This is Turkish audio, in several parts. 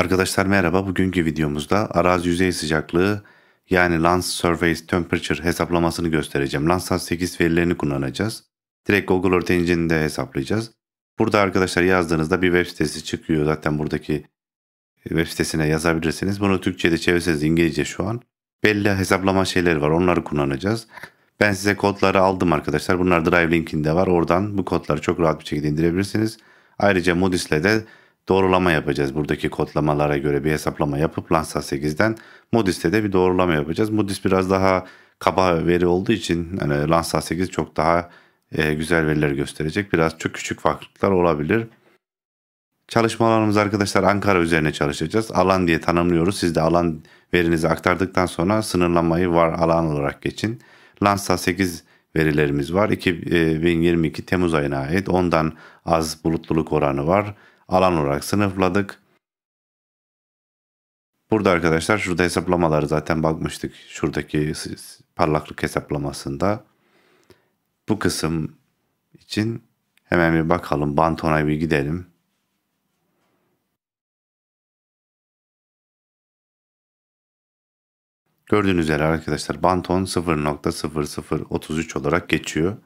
Arkadaşlar merhaba. Bugünkü videomuzda arazi yüzey sıcaklığı yani Lance Surface Temperature hesaplamasını göstereceğim. Landsat 8 verilerini kullanacağız. Direkt Google Earth Engine'de hesaplayacağız. Burada arkadaşlar yazdığınızda bir web sitesi çıkıyor. Zaten buradaki web sitesine yazabilirsiniz. Bunu Türkçe'de çevirseniz İngilizce şu an. Belli hesaplama şeyleri var. Onları kullanacağız. Ben size kodları aldım arkadaşlar. Bunlar Drive linkinde var. Oradan bu kodları çok rahat bir şekilde indirebilirsiniz. Ayrıca Modis'le de doğrulama yapacağız. Buradaki kodlamalara göre bir hesaplama yapıp Lansa 8'den Modis'te de bir doğrulama yapacağız. Modis biraz daha kaba veri olduğu için yani Lansa 8 çok daha e, güzel veriler gösterecek. Biraz çok küçük farklılıklar olabilir. Çalışmalarımız arkadaşlar Ankara üzerine çalışacağız. Alan diye tanımlıyoruz. Siz de alan verinizi aktardıktan sonra sınırlamayı var alan olarak geçin. Lansa 8 verilerimiz var. 2022 e, Temmuz ayına ait. Ondan az bulutluluk oranı var alan olarak sınıfladık. Burada arkadaşlar şurada hesaplamaları zaten bakmıştık. Şuradaki parlaklık hesaplamasında. Bu kısım için hemen bir bakalım. Bantona bir gidelim. Gördüğünüz üzere arkadaşlar Banton 0.0033 olarak geçiyor.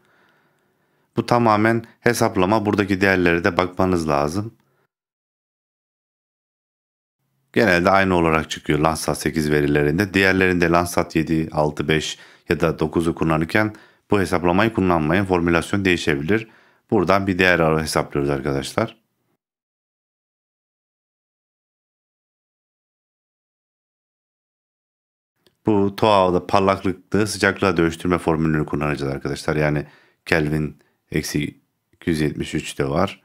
Bu tamamen hesaplama buradaki değerlere de bakmanız lazım genelde aynı olarak çıkıyor Landsat 8 verilerinde. Diğerlerinde Landsat 7, 6, 5 ya da 9'u kullanırken bu hesaplamayı kullanmayın. Formülasyon değişebilir. Buradan bir değer ara hesaplıyoruz arkadaşlar. Bu TOAV'da parlaklıklı sıcaklığa dönüştürme formülünü kullanacağız arkadaşlar. Yani Kelvin eksi 273 de var.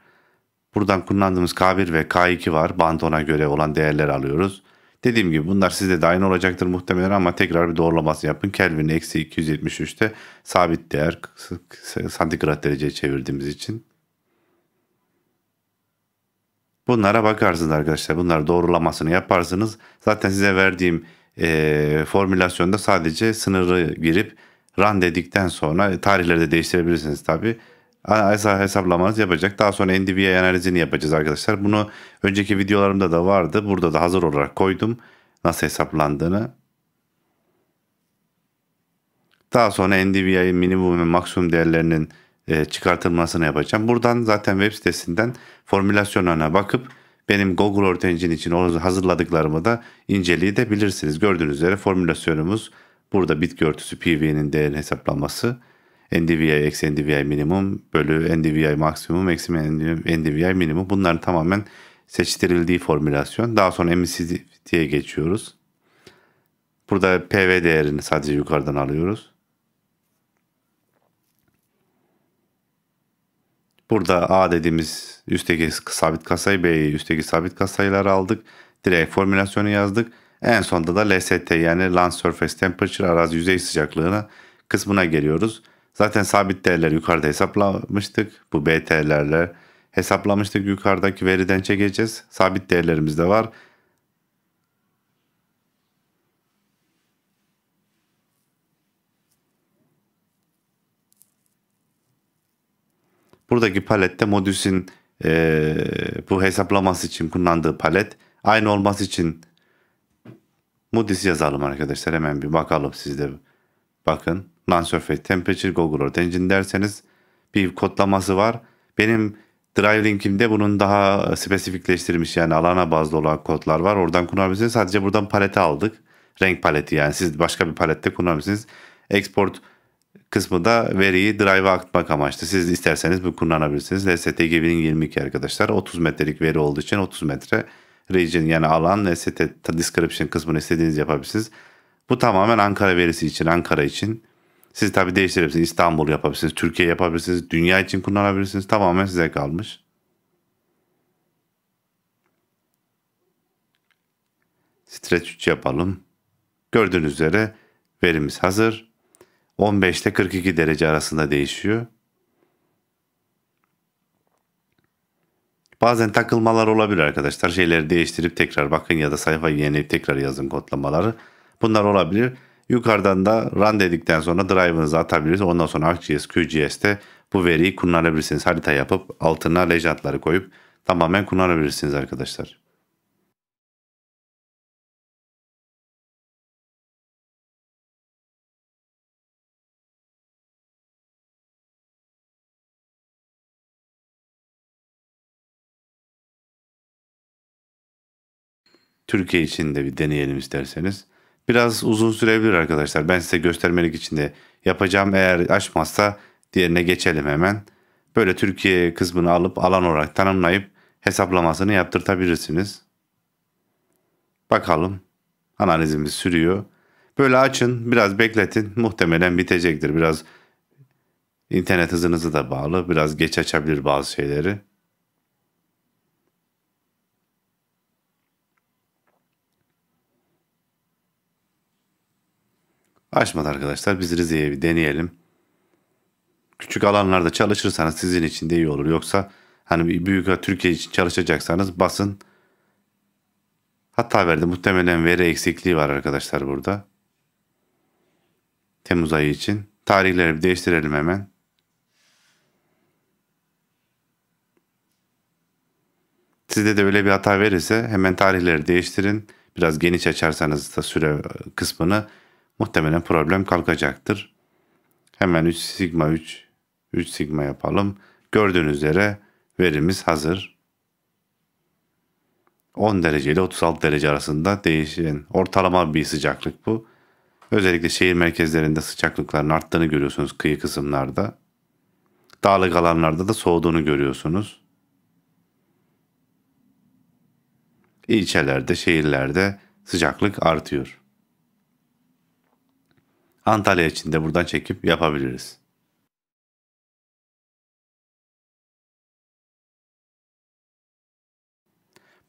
Buradan kullandığımız K1 ve K2 var. Bandona göre olan değerler alıyoruz. Dediğim gibi bunlar sizde de aynı olacaktır muhtemelen ama tekrar bir doğrulaması yapın. Kelvin eksi 273'te sabit değer santigrat dereceye çevirdiğimiz için. Bunlara bakarsınız arkadaşlar. Bunları doğrulamasını yaparsınız. Zaten size verdiğim e, formülasyonda sadece sınırı girip run dedikten sonra tarihleri de değiştirebilirsiniz tabii hesaplamanız yapacak. Daha sonra NDVI analizini yapacağız arkadaşlar. Bunu önceki videolarımda da vardı. Burada da hazır olarak koydum. Nasıl hesaplandığını. Daha sonra NDVI minimum ve maksimum değerlerinin e, çıkartılmasını yapacağım. Buradan zaten web sitesinden formülasyonlarına bakıp benim Google Earth Engine için hazırladıklarımı da inceleyebilirsiniz. Gördüğünüz üzere formülasyonumuz burada bitki örtüsü PV'nin değerin hesaplanması. NDVI eksi NDVI minimum bölü NDVI maksimum eksi NDVI minimum. Bunların tamamen seçtirildiği formülasyon. Daha sonra emissiviteye geçiyoruz. Burada PV değerini sadece yukarıdan alıyoruz. Burada A dediğimiz üstteki sabit kasayı, B'yi üstteki sabit kasayları aldık. Direkt formülasyonu yazdık. En sonda da LST yani Land Surface Temperature arazi yüzey sıcaklığına kısmına geliyoruz. Zaten sabit değerler yukarıda hesaplamıştık. Bu BT'lerle hesaplamıştık. Yukarıdaki veriden çekeceğiz. Sabit değerlerimiz de var. Buradaki palette modüsün e, bu hesaplaması için kullandığı palet aynı olması için modüs yazalım arkadaşlar. Hemen bir bakalım sizde. Bakın non-surface temperature Google Earth Engine derseniz bir kodlaması var. Benim DriveLink'imde bunun daha e, spesifikleştirilmiş yani alana bazlı olan kodlar var. Oradan kullanabilirsiniz. Sadece buradan paleti aldık. Renk paleti yani siz başka bir palette kullanabilirsiniz. Export kısmı da veriyi drive'a aktarmak amaçlı. Siz isterseniz bu kullanabilirsiniz. LST 2022 arkadaşlar 30 metrelik veri olduğu için 30 metre region yani alan LST description kısmını istediğiniz yapabilirsiniz. Bu tamamen Ankara verisi için, Ankara için. Siz tabii değiştirebilirsiniz. İstanbul yapabilirsiniz, Türkiye yapabilirsiniz, dünya için kullanabilirsiniz. Tamamen size kalmış. Stretch 3 yapalım. Gördüğünüz üzere verimiz hazır. 15 ile 42 derece arasında değişiyor. Bazen takılmalar olabilir arkadaşlar. Şeyleri değiştirip tekrar bakın ya da sayfa yenileyip tekrar yazın kodlamaları. Bunlar olabilir. Yukarıdan da run dedikten sonra drive'ınızı atabiliriz. Ondan sonra ArcGIS, QGIS'te bu veriyi kullanabilirsiniz. Harita yapıp altına legendları koyup tamamen kullanabilirsiniz arkadaşlar. Türkiye için de bir deneyelim isterseniz biraz uzun sürebilir arkadaşlar. Ben size göstermelik için de yapacağım. Eğer açmazsa diğerine geçelim hemen. Böyle Türkiye kısmını alıp alan olarak tanımlayıp hesaplamasını yaptırtabilirsiniz. Bakalım. Analizimiz sürüyor. Böyle açın, biraz bekletin. Muhtemelen bitecektir. Biraz internet hızınızı da bağlı. Biraz geç açabilir bazı şeyleri. Açmadı arkadaşlar. Biz Rize'ye bir deneyelim. Küçük alanlarda çalışırsanız sizin için de iyi olur. Yoksa hani büyük Türkiye için çalışacaksanız basın. Hatta verdi muhtemelen veri eksikliği var arkadaşlar burada. Temmuz ayı için. Tarihleri bir değiştirelim hemen. Sizde de öyle bir hata verirse hemen tarihleri değiştirin. Biraz geniş açarsanız da süre kısmını muhtemelen problem kalkacaktır. Hemen 3 sigma 3, 3 sigma yapalım. Gördüğünüz üzere verimiz hazır. 10 derece ile 36 derece arasında değişen ortalama bir sıcaklık bu. Özellikle şehir merkezlerinde sıcaklıkların arttığını görüyorsunuz kıyı kısımlarda. Dağlık alanlarda da soğuduğunu görüyorsunuz. İlçelerde, şehirlerde sıcaklık artıyor. Antalya için de buradan çekip yapabiliriz.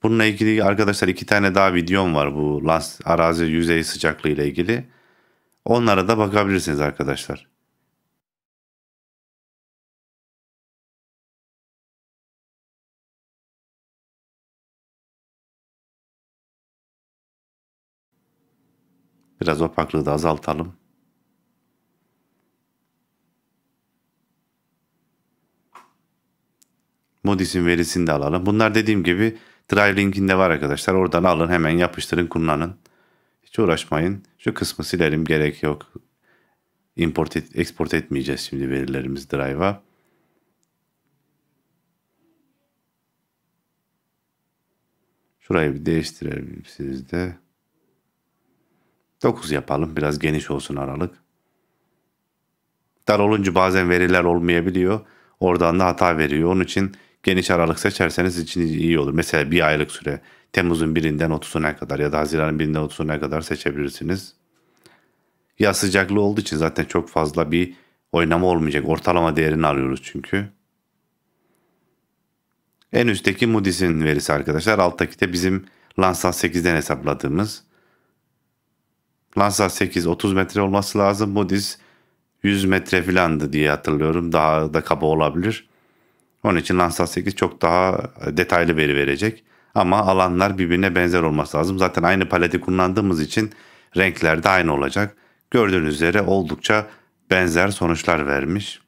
Bununla ilgili arkadaşlar iki tane daha videom var bu arazi yüzey sıcaklığı ile ilgili. Onlara da bakabilirsiniz arkadaşlar. Biraz opaklığı da azaltalım. Modis'in verisini de alalım. Bunlar dediğim gibi Drive linkinde var arkadaşlar. Oradan alın hemen yapıştırın kullanın. Hiç uğraşmayın. Şu kısmı silerim gerek yok. Import et, export etmeyeceğiz şimdi verilerimiz Drive'a. Şurayı bir değiştirelim sizde. 9 yapalım. Biraz geniş olsun aralık. Dar olunca bazen veriler olmayabiliyor. Oradan da hata veriyor. Onun için geniş aralık seçerseniz için iyi olur. Mesela bir aylık süre Temmuz'un birinden 30'una kadar ya da Haziran'ın birinden 30'una kadar seçebilirsiniz. Ya sıcaklığı olduğu için zaten çok fazla bir oynama olmayacak. Ortalama değerini alıyoruz çünkü. En üstteki Moody's'in verisi arkadaşlar. Alttaki de bizim Landsat 8'den hesapladığımız. Landsat 8 30 metre olması lazım. Moody's 100 metre filandı diye hatırlıyorum. Daha da kaba olabilir. Onun için Landsat 8 çok daha e, detaylı veri verecek. Ama alanlar birbirine benzer olması lazım. Zaten aynı paleti kullandığımız için renkler de aynı olacak. Gördüğünüz üzere oldukça benzer sonuçlar vermiş.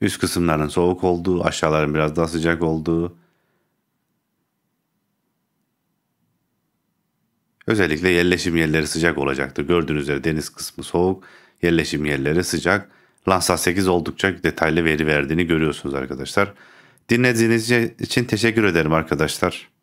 Üst kısımların soğuk olduğu, aşağıların biraz daha sıcak olduğu. Özellikle yerleşim yerleri sıcak olacaktır. Gördüğünüz üzere deniz kısmı soğuk, yerleşim yerleri sıcak. Landsat 8 oldukça detaylı veri verdiğini görüyorsunuz arkadaşlar. Dinlediğiniz için teşekkür ederim arkadaşlar.